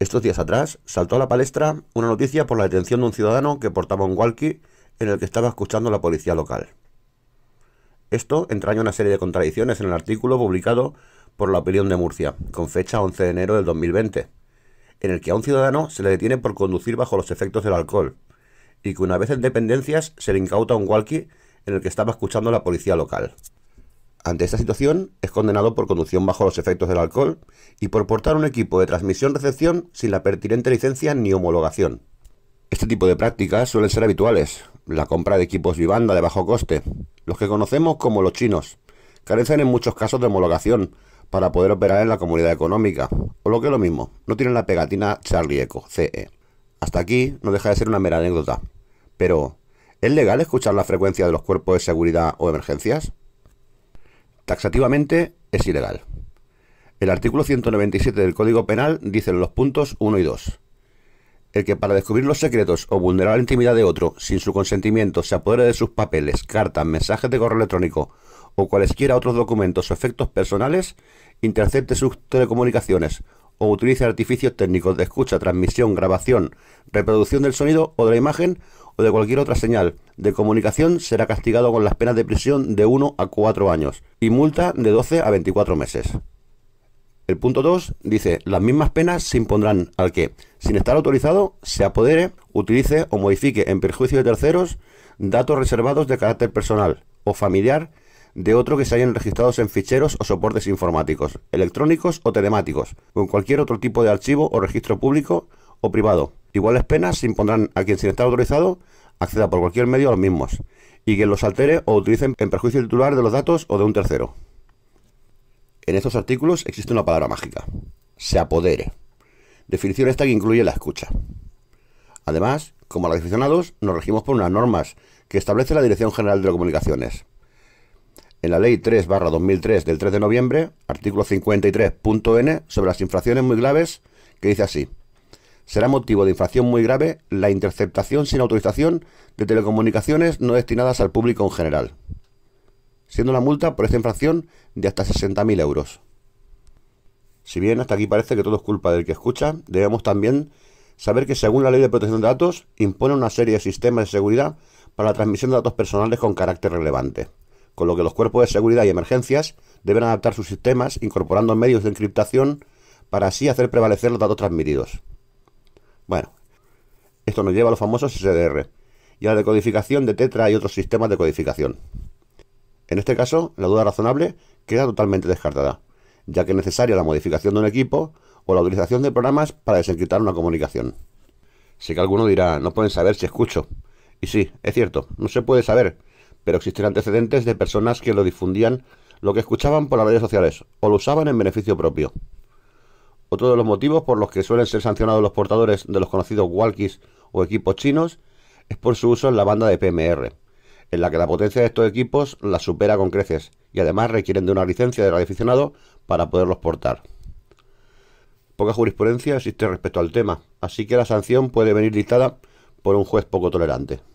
Estos días atrás saltó a la palestra una noticia por la detención de un ciudadano que portaba un walkie en el que estaba escuchando la policía local. Esto entraña una serie de contradicciones en el artículo publicado por la opinión de Murcia, con fecha 11 de enero del 2020, en el que a un ciudadano se le detiene por conducir bajo los efectos del alcohol, y que una vez en dependencias se le incauta un walkie en el que estaba escuchando la policía local. Ante esta situación, es condenado por conducción bajo los efectos del alcohol y por portar un equipo de transmisión-recepción sin la pertinente licencia ni homologación. Este tipo de prácticas suelen ser habituales, la compra de equipos vivanda de bajo coste, los que conocemos como los chinos, carecen en muchos casos de homologación para poder operar en la comunidad económica, o lo que es lo mismo, no tienen la pegatina Charlie Eco, CE. Hasta aquí no deja de ser una mera anécdota. Pero, ¿es legal escuchar la frecuencia de los cuerpos de seguridad o emergencias? Taxativamente es ilegal. El artículo 197 del Código Penal dice los puntos 1 y 2. El que para descubrir los secretos o vulnerar la intimidad de otro sin su consentimiento se apodere de sus papeles, cartas, mensajes de correo electrónico o cualesquiera otros documentos o efectos personales, intercepte sus telecomunicaciones o utilice artificios técnicos de escucha, transmisión, grabación, reproducción del sonido o de la imagen o de cualquier otra señal de comunicación será castigado con las penas de prisión de 1 a 4 años y multa de 12 a 24 meses. El punto 2 dice, las mismas penas se impondrán al que, sin estar autorizado, se apodere, utilice o modifique en perjuicio de terceros datos reservados de carácter personal o familiar de otro que se hayan registrados en ficheros o soportes informáticos, electrónicos o telemáticos, con cualquier otro tipo de archivo o registro público o privado. Iguales penas se impondrán a quien sin estar autorizado acceda por cualquier medio a los mismos y quien los altere o utilicen en perjuicio titular de los datos o de un tercero. En estos artículos existe una palabra mágica, se apodere. Definición esta que incluye la escucha. Además, como los aficionados, nos regimos por unas normas que establece la Dirección General de Comunicaciones en la Ley 3 2003 del 3 de noviembre, artículo 53.n, sobre las infracciones muy graves, que dice así. Será motivo de infracción muy grave la interceptación sin autorización de telecomunicaciones no destinadas al público en general, siendo la multa por esta infracción de hasta 60.000 euros. Si bien hasta aquí parece que todo es culpa del que escucha, debemos también saber que según la Ley de Protección de Datos impone una serie de sistemas de seguridad para la transmisión de datos personales con carácter relevante con lo que los cuerpos de seguridad y emergencias deben adaptar sus sistemas incorporando medios de encriptación para así hacer prevalecer los datos transmitidos. Bueno, esto nos lleva a los famosos SDR y a la decodificación de Tetra y otros sistemas de codificación. En este caso, la duda razonable queda totalmente descartada, ya que es necesaria la modificación de un equipo o la utilización de programas para desencriptar una comunicación. Sé que alguno dirá, no pueden saber si escucho. Y sí, es cierto, no se puede saber pero existen antecedentes de personas que lo difundían, lo que escuchaban por las redes sociales, o lo usaban en beneficio propio. Otro de los motivos por los que suelen ser sancionados los portadores de los conocidos walkies o equipos chinos es por su uso en la banda de PMR, en la que la potencia de estos equipos la supera con creces y además requieren de una licencia de radioaficionado para poderlos portar. Poca jurisprudencia existe respecto al tema, así que la sanción puede venir dictada por un juez poco tolerante.